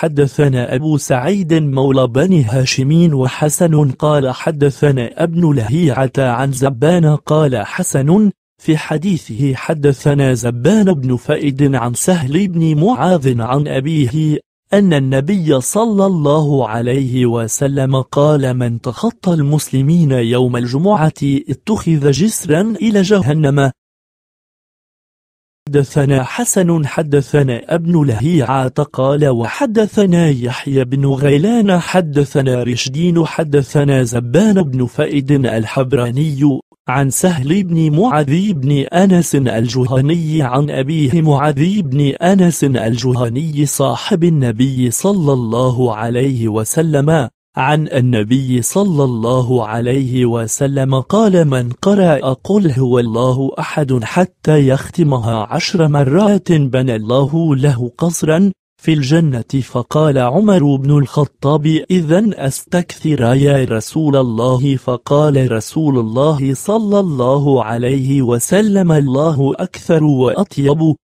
حدثنا أبو سعيد مولى بني هاشمين وحسن قال حدثنا ابن لهيعة عن زبان قال حسن في حديثه حدثنا زبان بن فائد عن سهل بن معاذ عن أبيه أن النبي صلى الله عليه وسلم قال من تخطى المسلمين يوم الجمعة اتخذ جسرا إلى جهنم حدثنا حسن حدثنا ابن لهيعة قال وحدثنا يحيى بن غيلان حدثنا رشدين حدثنا زبان بن فائد الحبراني عن سهل بن معاذ بن أنس الجهني عن أبيه معاذ بن أنس الجهني صاحب النبي صلى الله عليه وسلم عن النبي صلى الله عليه وسلم قال من قرأ قل هو الله أحد حتى يختمها عشر مرات بنى الله له قصرا في الجنة فقال عمر بن الخطاب إذا أستكثر يا رسول الله فقال رسول الله صلى الله عليه وسلم الله أكثر وأطيب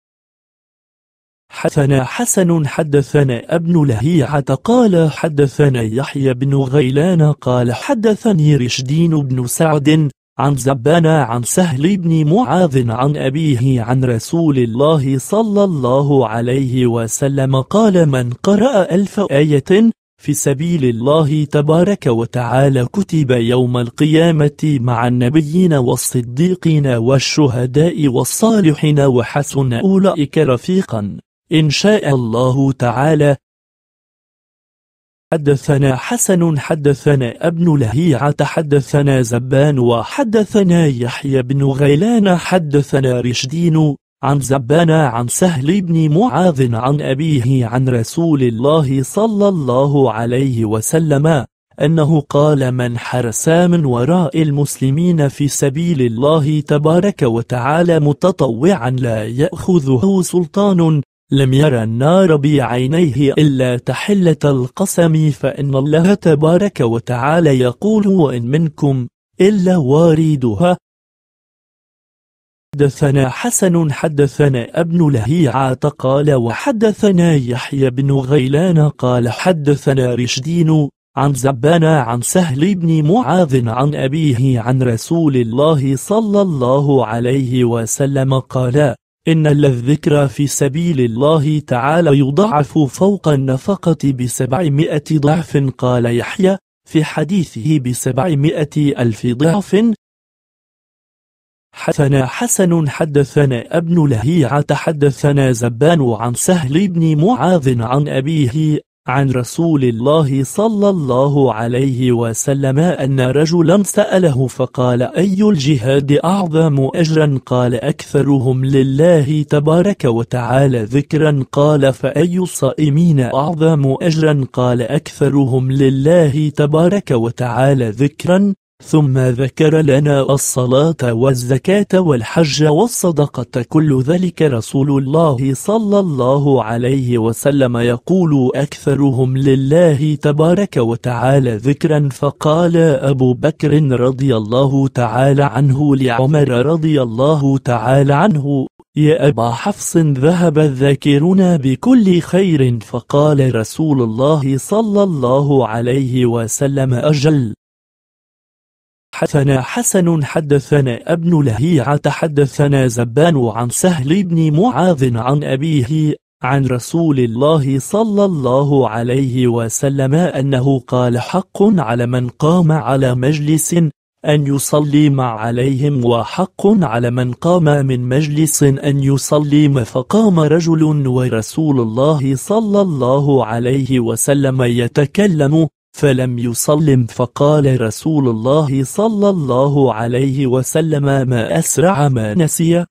حدثنا حسن حدثنا ابن لهيعة قال حدثنا يحيى بن غيلان قال حدثني رشدين بن سعد عن زبان عن سهل بن معاذ عن أبيه عن رسول الله صلى الله عليه وسلم قال من قرأ ألف آية في سبيل الله تبارك وتعالى كتب يوم القيامة مع النبيين والصديقين والشهداء والصالحين وحسن أولئك رفيقاً إن شاء الله تعالى حدثنا حسن حدثنا ابن لهيعة حدثنا زبان وحدثنا يحيى بن غيلان حدثنا رشدين عن زبان عن سهل بن معاذ عن أبيه عن رسول الله صلى الله عليه وسلم أنه قال من حرسا من وراء المسلمين في سبيل الله تبارك وتعالى متطوعا لا يأخذه سلطان لم يرى النار بعينيه إلا تحلة القسم فإن الله تبارك وتعالى يقول وإن منكم إلا واردها حدثنا حسن حدثنا ابن لهيعة قال وحدثنا يحيى بن غيلان قال حدثنا رشدين عن زبان عن سهل بن معاذ عن أبيه عن رسول الله صلى الله عليه وسلم قال إن الذكر في سبيل الله تعالى يضعف فوق النفقة بسبعمائة ضعف قال يحيى في حديثه بسبعمائة ألف ضعف حدثنا حسن حدثنا ابن لهيعة حدثنا زبان عن سهل بن معاذ عن أبيه عن رسول الله صلى الله عليه وسلم أن رجلا سأله فقال أي الجهاد أعظم أجرا قال أكثرهم لله تبارك وتعالى ذكرا قال فأي الصائمين أعظم أجرا قال أكثرهم لله تبارك وتعالى ذكرا ثم ذكر لنا الصلاة والزكاة والحج والصدقة كل ذلك رسول الله صلى الله عليه وسلم يقول أكثرهم لله تبارك وتعالى ذكرا فقال أبو بكر رضي الله تعالى عنه لعمر رضي الله تعالى عنه يا أبا حفص ذهب الذاكرون بكل خير فقال رسول الله صلى الله عليه وسلم أجل حدثنا حسن حدثنا ابن لهيعة حدثنا زبان عن سهل بن معاذ عن أبيه عن رسول الله صلى الله عليه وسلم أنه قال حق على من قام على مجلس أن يصلي مع عليهم وحق على من قام من مجلس أن يصلي فقام رجل ورسول الله صلى الله عليه وسلم يتكلم فلم يسلم فقال رسول الله صلى الله عليه وسلم ما أسرع ما نسي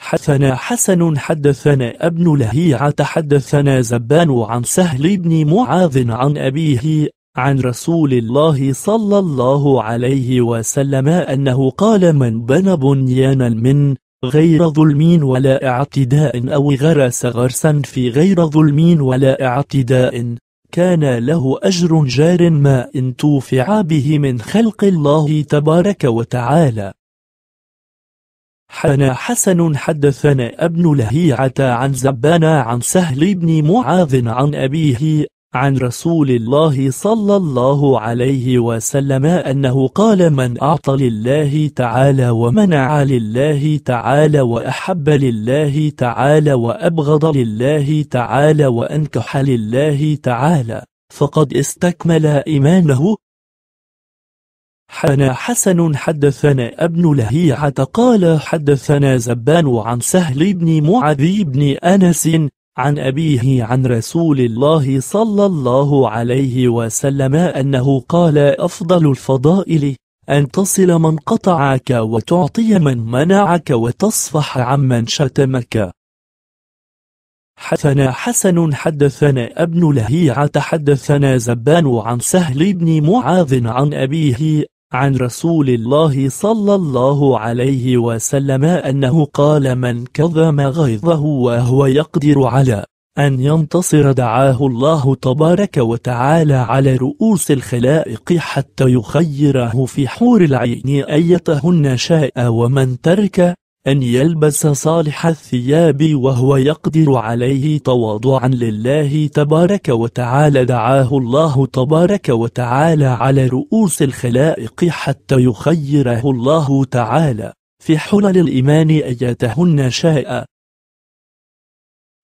حدثنا حسن حدثنا ابن لهيعة حدثنا زبان عن سهل بن معاذ عن أبيه عن رسول الله صلى الله عليه وسلم أنه قال من بنى بنيانا من غير ظلم ولا اعتداء أو غرس غرسا في غير ظلم ولا اعتداء كان له أجر جار ما إن توفع به من خلق الله تبارك وتعالى حنا حسن حدثنا ابن لهيعة عن زبان عن سهل بن معاذ عن أبيه عن رسول الله صلى الله عليه وسلم أنه قال من أعطى لله تعالى ومنع لله تعالى وأحب لله تعالى وأبغض لله تعالى وأنكح لله تعالى فقد استكمل إيمانه حنا حسن حدثنا ابن لهيعة قال حدثنا زبان عن سهل بن معاذ بن أنس عن أبيه عن رسول الله صلى الله عليه وسلم أنه قال أفضل الفضائل أن تصل من قطعك وتعطي من منعك وتصفح عمن شتمك حدثنا حسن حدثنا ابن لهيعة حدثنا زبان عن سهل بن معاذ عن أبيه عن رسول الله صلى الله عليه وسلم أنه قال من كظم غيظه وهو يقدر على أن ينتصر دعاه الله تبارك وتعالى على رؤوس الخلائق حتى يخيره في حور العين أيتهن شاء ومن ترك أن يلبس صالح الثياب وهو يقدر عليه تواضعا لله تبارك وتعالى دعاه الله تبارك وتعالى على رؤوس الخلائق حتى يخيره الله تعالى في حلل الإيمان أياتهن شاء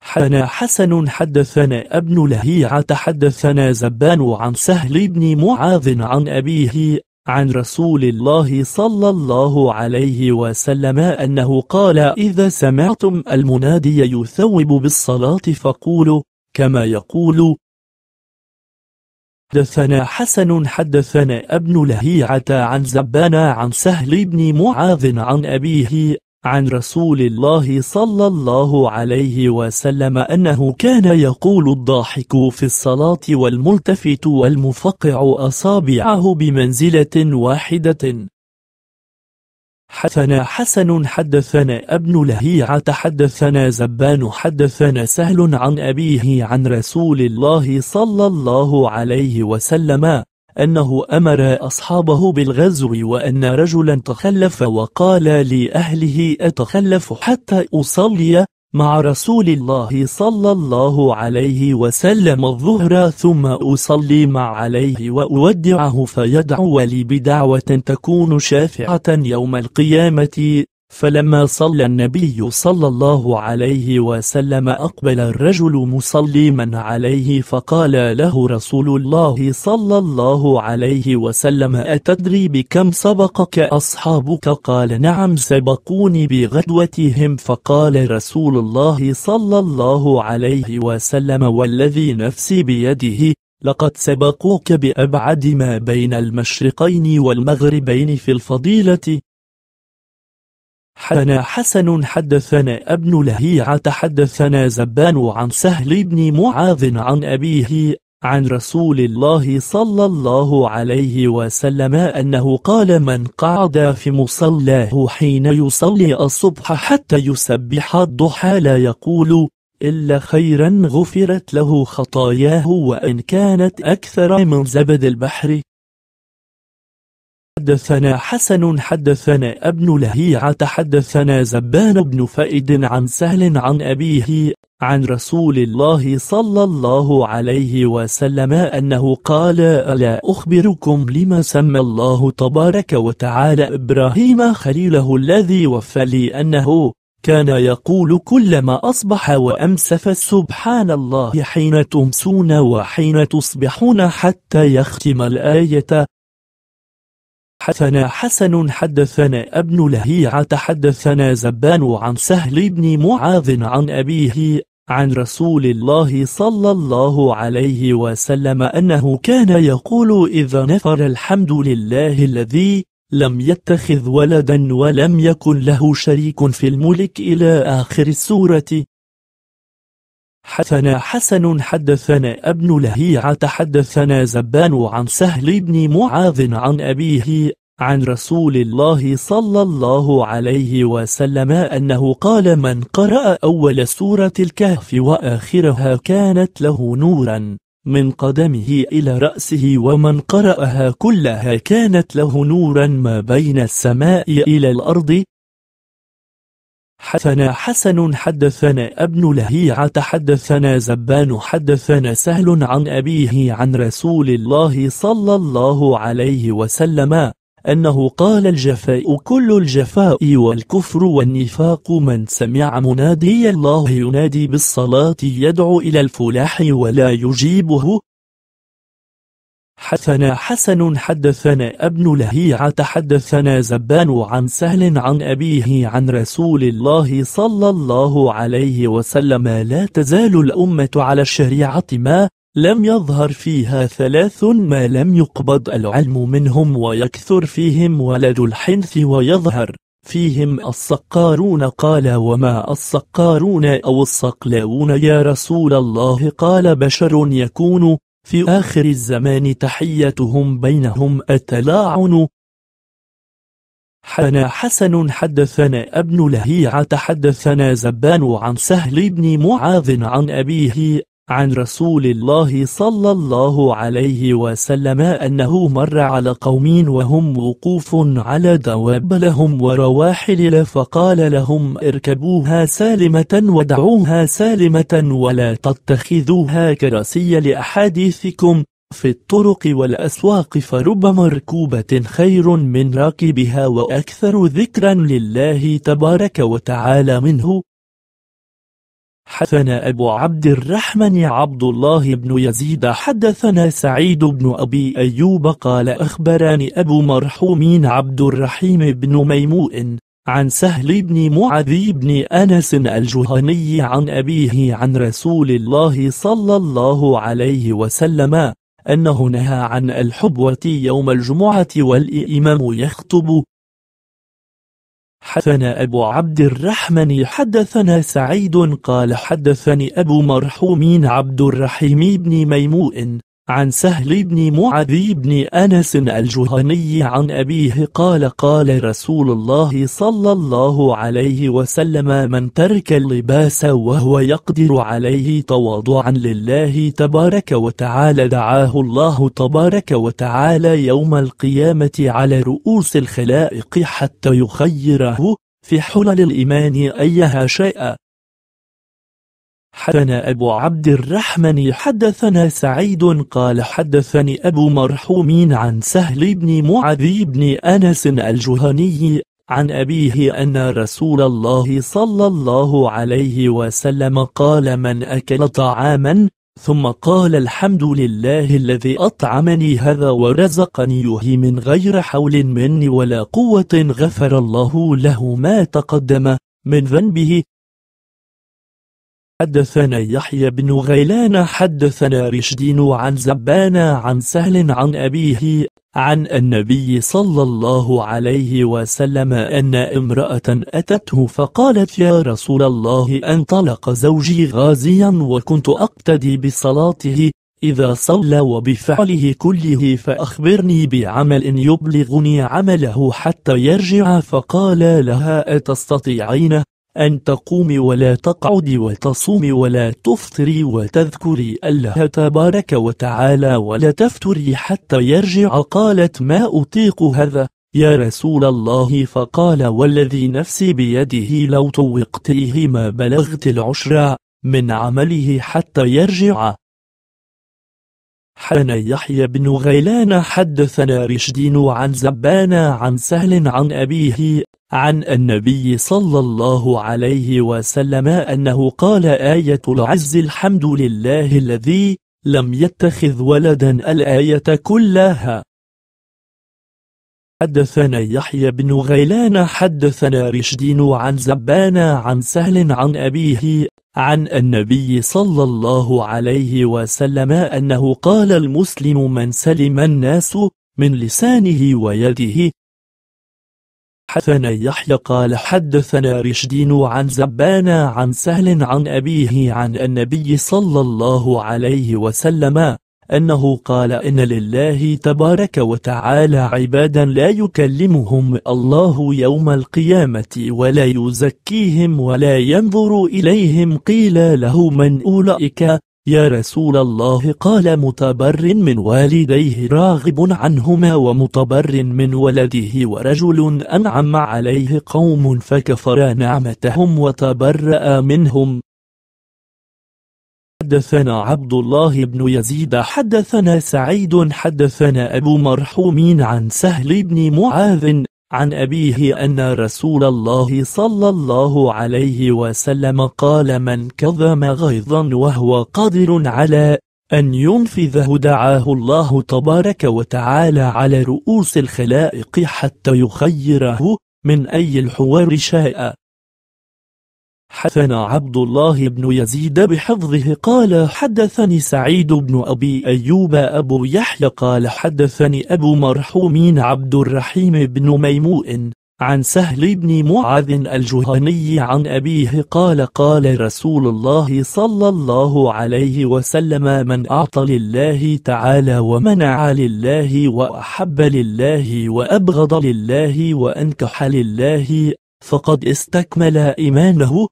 حنا حسن حدثنا ابن لهيعة حدثنا زبان عن سهل بن معاذ عن أبيه عن رسول الله صلى الله عليه وسلم أنه قال إذا سمعتم المنادي يثوب بالصلاة فقولوا كما يقول حدثنا حسن حدثنا ابن لهيعة عن زبان عن سهل بن معاذ عن أبيه عن رسول الله صلى الله عليه وسلم أنه كان يقول الضاحك في الصلاة والملتفت والمفقع أصابعه بمنزلة واحدة حدثنا حسن حدثنا ابن لهيعة حدثنا زبان حدثنا سهل عن أبيه عن رسول الله صلى الله عليه وسلم أنه أمر أصحابه بالغزو وأن رجلا تخلف وقال لأهله أتخلف حتى أصلي مع رسول الله صلى الله عليه وسلم الظهر ثم أصلي مع عليه وأودعه فيدعو لي بدعوة تكون شافعة يوم القيامة فلما صلى النبي صلى الله عليه وسلم أقبل الرجل مصلما عليه فقال له رسول الله صلى الله عليه وسلم أتدري بكم سبقك أصحابك قال نعم سبقوني بغدوتهم فقال رسول الله صلى الله عليه وسلم والذي نفسي بيده لقد سبقوك بأبعد ما بين المشرقين والمغربين في الفضيلة حدثنا حسن حدثنا ابن لهيعة حدثنا زبان عن سهل بن معاذ عن أبيه عن رسول الله صلى الله عليه وسلم أنه قال من قعد في مصلاه حين يصلي الصبح حتى يسبح الضحى لا يقول إلا خيرا غفرت له خطاياه وإن كانت أكثر من زبد البحر حدثنا حسن حدثنا ابن لهيعة حدثنا زبان بن فائد عن سهل عن أبيه عن رسول الله صلى الله عليه وسلم أنه قال ألا أخبركم لما سمى الله تبارك وتعالى إبراهيم خليله الذي وفى لي أنه كان يقول كلما أصبح وأمس فسبحان الله حين تمسون وحين تصبحون حتى يختم الآية حدثنا حسن حدثنا ابن لهيعة حدثنا زبان عن سهل بن معاذ عن أبيه عن رسول الله صلى الله عليه وسلم أنه كان يقول إذا نفر الحمد لله الذي لم يتخذ ولدا ولم يكن له شريك في الملك إلى آخر السورة حدثنا حسن حدثنا ابن لهيعة حدثنا زبان عن سهل بن معاذ عن أبيه عن رسول الله صلى الله عليه وسلم أنه قال من قرأ أول سورة الكهف وآخرها كانت له نورا من قدمه إلى رأسه ومن قرأها كلها كانت له نورا ما بين السماء إلى الأرض حدثنا حسن حدثنا ابن لهيعة حدثنا زبان حدثنا سهل عن أبيه عن رسول الله صلى الله عليه وسلم أنه قال الجفاء كل الجفاء والكفر والنفاق من سمع منادي الله ينادي بالصلاة يدعو إلى الفلاح ولا يجيبه حدثنا حسن حدثنا ابن لهيعة حدثنا زبان عن سهل عن أبيه عن رسول الله صلى الله عليه وسلم لا تزال الأمة على الشريعة ما لم يظهر فيها ثلاث ما لم يقبض العلم منهم ويكثر فيهم ولد الحنث ويظهر فيهم السقارون قال وما السقارون أو الصقلاون يا رسول الله قال بشر يكون في آخر الزمان تحيتهم بينهم التلاعن حنا حسن حدثنا ابن لهيعة حدثنا زبان عن سهل بن معاذ عن أبيه عن رسول الله صلى الله عليه وسلم أنه مر على قوم وهم وقوف على دواب لهم ورواحل فقال لهم اركبوها سالمة ودعوها سالمة ولا تتخذوها كراسي لأحاديثكم في الطرق والأسواق فرب مركوبة خير من راكبها وأكثر ذكرا لله تبارك وتعالى منه حدثنا أبو عبد الرحمن عبد الله بن يزيد حدثنا سعيد بن أبي أيوب قال أخبرني أبو مرحومين عبد الرحيم بن ميموء عن سهل بن معاذ بن أنس الجهني عن أبيه عن رسول الله صلى الله عليه وسلم أنه نهى عن الحبوة يوم الجمعة والإمام يخطب حدثنا أبو عبد الرحمن حدثنا سعيد قال حدثني أبو مرحومين عبد الرحيم بن ميمون عن سهل بن معاذ بن أنس الجهني عن أبيه قال قال رسول الله صلى الله عليه وسلم من ترك اللباس وهو يقدر عليه تواضعا لله تبارك وتعالى دعاه الله تبارك وتعالى يوم القيامة على رؤوس الخلائق حتى يخيره في حلل الإيمان أيها شيئا حدثنا أبو عبد الرحمن حدثنا سعيد قال حدثني أبو مرحومين عن سهل بن معاذ بن أنس الجهني عن أبيه أن رسول الله صلى الله عليه وسلم قال من أكل طعاما ثم قال الحمد لله الذي أطعمني هذا ورزقنيه من غير حول مني ولا قوة غفر الله له ما تقدم من ذنبه حدثنا يحيى بن غيلان حدثنا رشدين عن زبان عن سهل عن أبيه عن النبي صلى الله عليه وسلم أن امرأة أتته فقالت يا رسول الله انطلق زوجي غازيا وكنت أقتدي بصلاته إذا صلى وبفعله كله فأخبرني بعمل يبلغني عمله حتى يرجع فقال لها أتستطيعين أن تقومي ولا تقعدي وتصومي ولا تفطري وتذكري الله تبارك وتعالى ولا تفتري حتى يرجع قالت ما أطيق هذا يا رسول الله فقال والذي نفسي بيده لو توقتيه ما بلغت العشرة من عمله حتى يرجع حدثنا يحيى بن غيلان حدثنا رشدين عن زبان عن سهل عن أبيه عن النبي صلى الله عليه وسلم أنه قال آية العز الحمد لله الذي لم يتخذ ولدا الآية كلها حدثنا يحيى بن غيلان حدثنا رشدين عن زبان عن سهل عن أبيه عن النبي صلى الله عليه وسلم أنه قال المسلم من سلم الناس من لسانه ويده حدثنا يحيى قال حدثنا رشدين عن زبان عن سهل عن أبيه عن النبي صلى الله عليه وسلم أنه قال إن لله تبارك وتعالى عبادا لا يكلمهم الله يوم القيامة ولا يزكيهم ولا ينظر إليهم قيل له من أولئك يا رسول الله قال متبر من والديه راغب عنهما ومتبر من ولده ورجل أنعم عليه قوم فكفر نعمتهم وتبرأ منهم حدثنا عبد الله بن يزيد حدثنا سعيد حدثنا أبو مرحوم عن سهل بن معاذ عن أبيه أن رسول الله صلى الله عليه وسلم قال من كظم غيظا وهو قادر على أن ينفذه دعاه الله تبارك وتعالى على رؤوس الخلائق حتى يخيره من أي الحوار شاء حدثنا عبد الله بن يزيد بحفظه قال حدثني سعيد بن أبي أيوب أبو يحيى قال حدثني أبو مرحومين عبد الرحيم بن ميموء عن سهل بن معاذ الجهني عن أبيه قال قال رسول الله صلى الله عليه وسلم من أعطى لله تعالى ومنع لله وأحب لله وأبغض لله وأنكح لله فقد استكمل إيمانه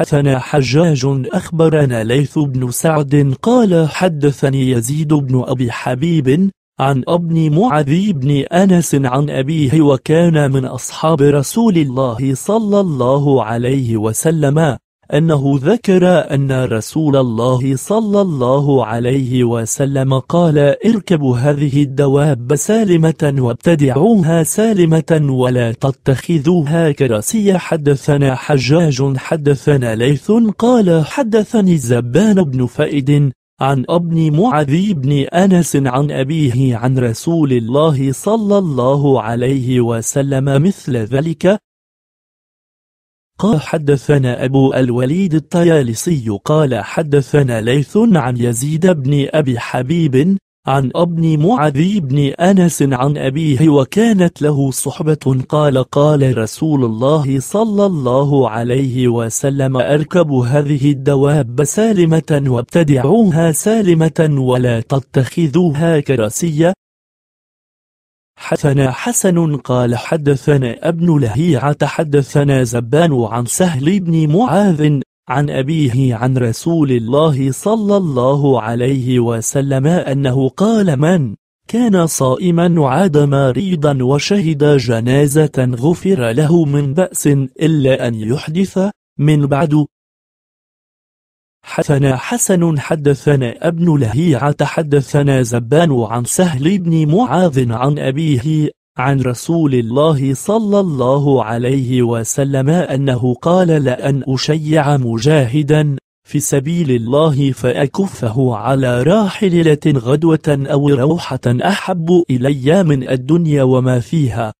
حدثنا حجاج أخبرنا ليث بن سعد قال حدثني يزيد بن أبي حبيب عن ابن معاذ بن أنس عن أبيه وكان من أصحاب رسول الله صلى الله عليه وسلم أنه ذكر أن رسول الله صلى الله عليه وسلم قال اركبوا هذه الدواب سالمة وابتدعوها سالمة ولا تتخذوها كراسي حدثنا حجاج حدثنا ليث قال حدثني زبان بن فائد عن ابن معاذ بن أنس عن أبيه عن رسول الله صلى الله عليه وسلم مثل ذلك قال حدثنا أبو الوليد الطيالسي قال حدثنا ليث عن يزيد بن أبي حبيب عن ابن معاذ بن أنس عن أبيه وكانت له صحبة قال قال رسول الله صلى الله عليه وسلم أركب هذه الدواب سالمة وابتدعوها سالمة ولا تتخذوها كراسية حدثنا حسن قال حدثنا ابن لهيعة حدثنا زبان عن سهل بن معاذ عن أبيه عن رسول الله صلى الله عليه وسلم أنه قال من كان صائما وعاد مريضا وشهد جنازة غفر له من بأس إلا أن يحدث من بعد حدثنا حسن حدثنا ابن لهيعة حدثنا زبان عن سهل بن معاذ عن أبيه عن رسول الله صلى الله عليه وسلم أنه قال لأن أشيع مجاهدا في سبيل الله فأكفه على راحلة غدوة أو روحة أحب إلي من الدنيا وما فيها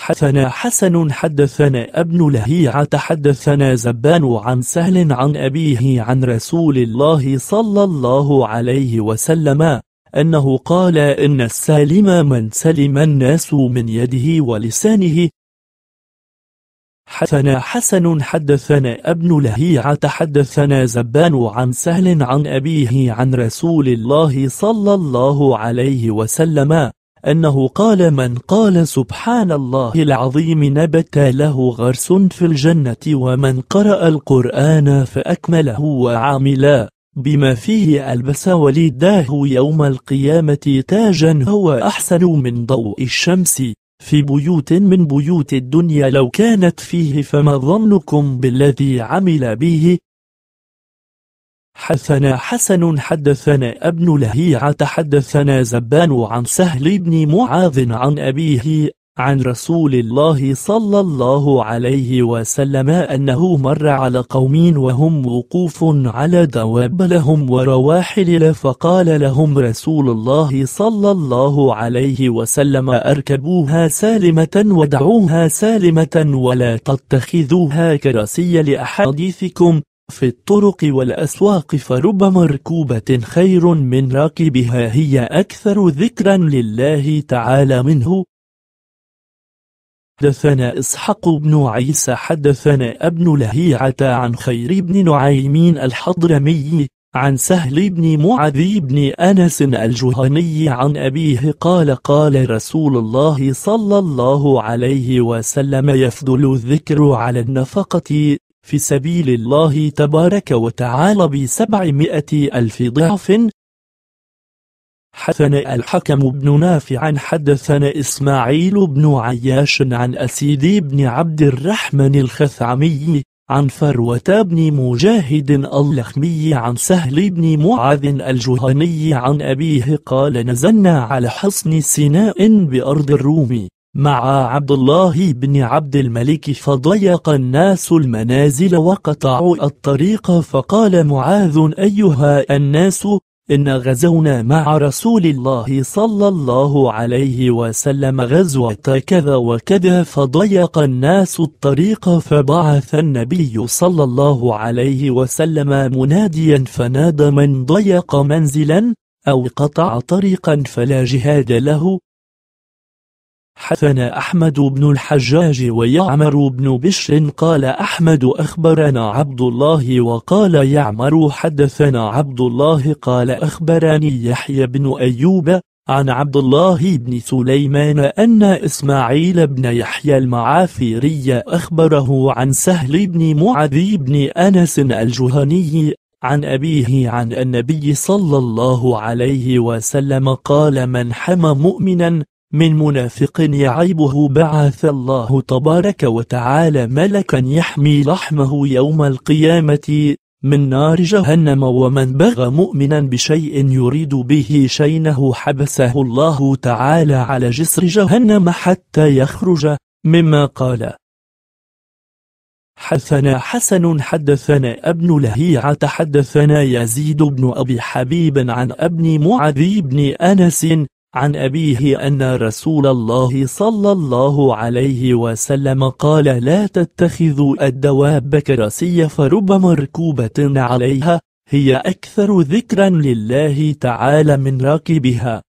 حدثنا حسن حدثنا ابن لهيعة حدثنا زبان عن سهل عن أبيه عن رسول الله صلى الله عليه وسلم أنه قال إن السالم من سلم الناس من يده ولسانه حدثنا حسن حدثنا ابن لهيعة حدثنا زبان عن سهل عن أبيه عن رسول الله صلى الله عليه وسلم أنه قال من قال سبحان الله العظيم نبت له غرس في الجنة ومن قرأ القرآن فأكمله وعملا بما فيه ألبس وليداه يوم القيامة تاجا هو أحسن من ضوء الشمس في بيوت من بيوت الدنيا لو كانت فيه فما ظنكم بالذي عمل به حدثنا حسن حدثنا ابن لهيعة حدثنا زبان عن سهل بن معاذ عن أبيه عن رسول الله صلى الله عليه وسلم أنه مر على قوم وهم وقوف على دواب لهم ورواحل فقال لهم رسول الله صلى الله عليه وسلم أركبوها سالمة ودعوها سالمة ولا تتخذوها كراسي لأحاديثكم في الطرق والأسواق فرب مركوبة خير من راكبها هي أكثر ذكرا لله تعالى منه حدثنا إسحاق بن عيسى حدثنا ابن لهيعة عن خير بن نعيمين الحضرمي عن سهل بن معاذ بن أنس الجهني عن أبيه قال قال رسول الله صلى الله عليه وسلم يفضل الذكر على النفقة في سبيل الله تبارك وتعالى بسبعمائة ألف ضعف حدثنا الحكم بن نافع حدثنا إسماعيل بن عياش عن أسيد بن عبد الرحمن الخثعمي عن فروة بن مجاهد اللخمي عن سهل بن معاذ الجهني عن أبيه قال نزلنا على حصن سيناء بأرض الروم مع عبد الله بن عبد الملك فضيق الناس المنازل وقطعوا الطريق فقال معاذ أيها الناس إن غزونا مع رسول الله صلى الله عليه وسلم غزوة كذا وكذا فضيق الناس الطريق فبعث النبي صلى الله عليه وسلم مناديا فنادى من ضيق منزلا أو قطع طريقا فلا جهاد له حدثنا أحمد بن الحجاج ويعمر بن بشر قال أحمد أخبرنا عبد الله وقال يعمر حدثنا عبد الله قال أخبرني يحيى بن أيوب عن عبد الله بن سليمان أن إسماعيل بن يحيى المعافيري أخبره عن سهل بن معاذ بن أنس الجهني عن أبيه عن النبي صلى الله عليه وسلم قال من حمى مؤمنا من منافق يعيبه بعث الله تبارك وتعالى ملكا يحمي لحمه يوم القيامة من نار جهنم ومن بغى مؤمنا بشيء يريد به شينه حبسه الله تعالى على جسر جهنم حتى يخرج مما قال حدثنا حسن حدثنا ابن لهيعة حدثنا يزيد بن أبي حبيب عن ابن معاذ بن أنس عن أبيه أن رسول الله صلى الله عليه وسلم قال لا تتخذوا الدواب كراسي فرب مركوبة عليها هي أكثر ذكرا لله تعالى من راكبها